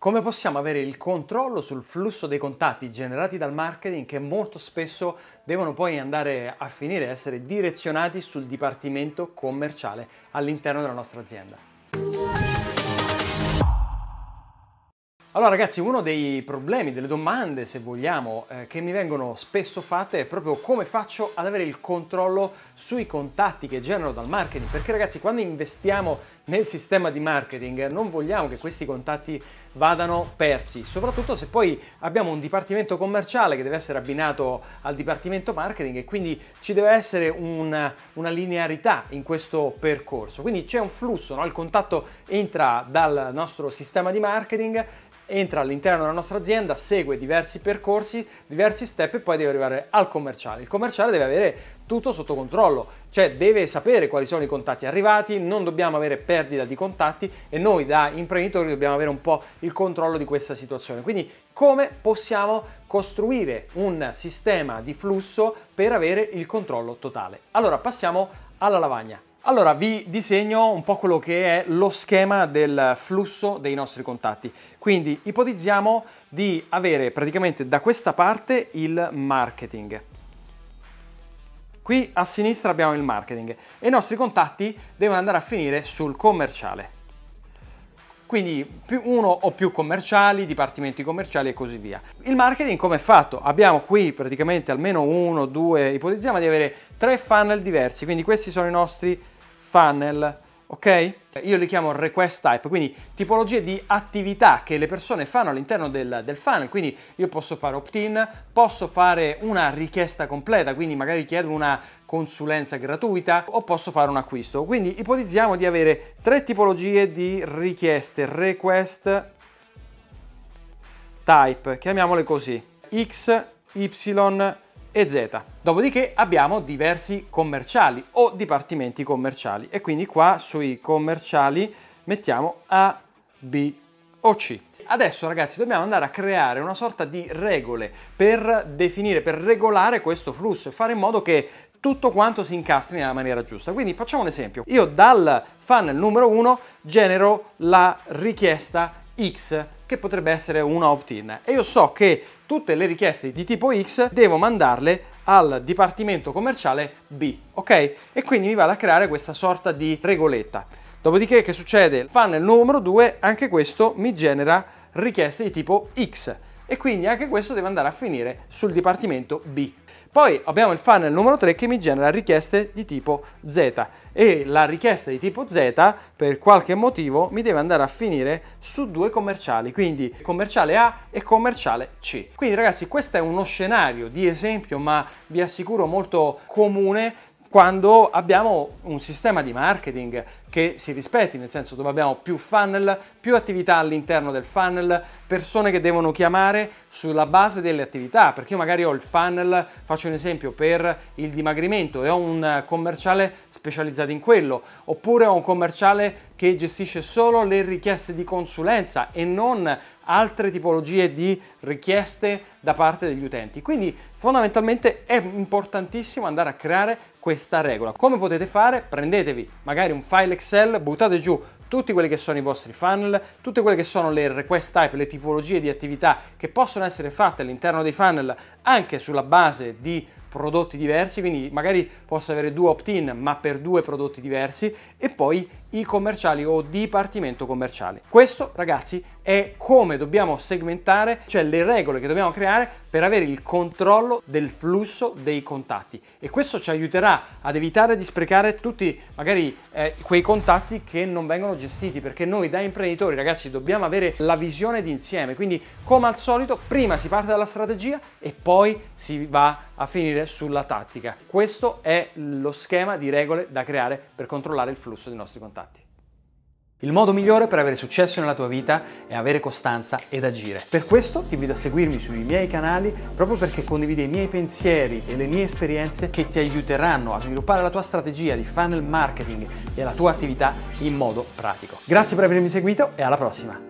Come possiamo avere il controllo sul flusso dei contatti generati dal marketing che molto spesso devono poi andare a finire, essere direzionati sul dipartimento commerciale all'interno della nostra azienda? Allora ragazzi, uno dei problemi, delle domande se vogliamo, eh, che mi vengono spesso fatte è proprio come faccio ad avere il controllo sui contatti che genero dal marketing, perché ragazzi quando investiamo nel sistema di marketing non vogliamo che questi contatti vadano persi, soprattutto se poi abbiamo un dipartimento commerciale che deve essere abbinato al dipartimento marketing e quindi ci deve essere una, una linearità in questo percorso. Quindi c'è un flusso, no? il contatto entra dal nostro sistema di marketing entra all'interno della nostra azienda, segue diversi percorsi, diversi step e poi deve arrivare al commerciale. Il commerciale deve avere tutto sotto controllo, cioè deve sapere quali sono i contatti arrivati, non dobbiamo avere perdita di contatti e noi da imprenditori dobbiamo avere un po' il controllo di questa situazione. Quindi come possiamo costruire un sistema di flusso per avere il controllo totale? Allora passiamo alla lavagna. Allora vi disegno un po' quello che è lo schema del flusso dei nostri contatti. Quindi ipotizziamo di avere praticamente da questa parte il marketing Qui a sinistra abbiamo il marketing e i nostri contatti devono andare a finire sul commerciale. Quindi uno o più commerciali, dipartimenti commerciali e così via. Il marketing come è fatto? Abbiamo qui praticamente almeno uno, due, ipotizziamo di avere tre funnel diversi, quindi questi sono i nostri funnel ok? Io li chiamo request type, quindi tipologie di attività che le persone fanno all'interno del, del funnel, quindi io posso fare opt-in, posso fare una richiesta completa, quindi magari chiedo una consulenza gratuita o posso fare un acquisto. Quindi ipotizziamo di avere tre tipologie di richieste, request type, chiamiamole così, x, y, e Z. Dopodiché abbiamo diversi commerciali o dipartimenti commerciali e quindi qua sui commerciali mettiamo A, B o C. Adesso ragazzi dobbiamo andare a creare una sorta di regole per definire, per regolare questo flusso e fare in modo che tutto quanto si incastri nella maniera giusta. Quindi facciamo un esempio. Io dal funnel numero 1 genero la richiesta X che potrebbe essere una opt-in e io so che tutte le richieste di tipo X devo mandarle al dipartimento commerciale B, ok? E quindi mi vado a creare questa sorta di regoletta. Dopodiché che succede? Funnel numero 2, anche questo mi genera richieste di tipo X e quindi anche questo deve andare a finire sul dipartimento B. Poi abbiamo il funnel numero 3 che mi genera richieste di tipo Z e la richiesta di tipo Z per qualche motivo mi deve andare a finire su due commerciali, quindi commerciale A e commerciale C. Quindi ragazzi questo è uno scenario di esempio ma vi assicuro molto comune quando abbiamo un sistema di marketing che si rispetti, nel senso dove abbiamo più funnel, più attività all'interno del funnel, persone che devono chiamare sulla base delle attività, perché io magari ho il funnel, faccio un esempio, per il dimagrimento e ho un commerciale specializzato in quello, oppure ho un commerciale che gestisce solo le richieste di consulenza e non altre tipologie di richieste da parte degli utenti. Quindi fondamentalmente è importantissimo andare a creare questa regola. Come potete fare? Prendetevi magari un file Excel, buttate giù tutti quelli che sono i vostri funnel, tutte quelle che sono le request type, le tipologie di attività che possono essere fatte all'interno dei funnel anche sulla base di prodotti diversi, quindi magari posso avere due opt-in ma per due prodotti diversi e poi i commerciali o dipartimento commerciale. Questo ragazzi è come dobbiamo segmentare, cioè le regole che dobbiamo creare per avere il controllo del flusso dei contatti e questo ci aiuterà ad evitare di sprecare tutti magari eh, quei contatti che non vengono gestiti perché noi da imprenditori ragazzi dobbiamo avere la visione d'insieme, quindi come al solito prima si parte dalla strategia e poi si va a finire intervenire sulla tattica. Questo è lo schema di regole da creare per controllare il flusso dei nostri contatti. Il modo migliore per avere successo nella tua vita è avere costanza ed agire. Per questo ti invito a seguirmi sui miei canali proprio perché condivido i miei pensieri e le mie esperienze che ti aiuteranno a sviluppare la tua strategia di funnel marketing e la tua attività in modo pratico. Grazie per avermi seguito e alla prossima!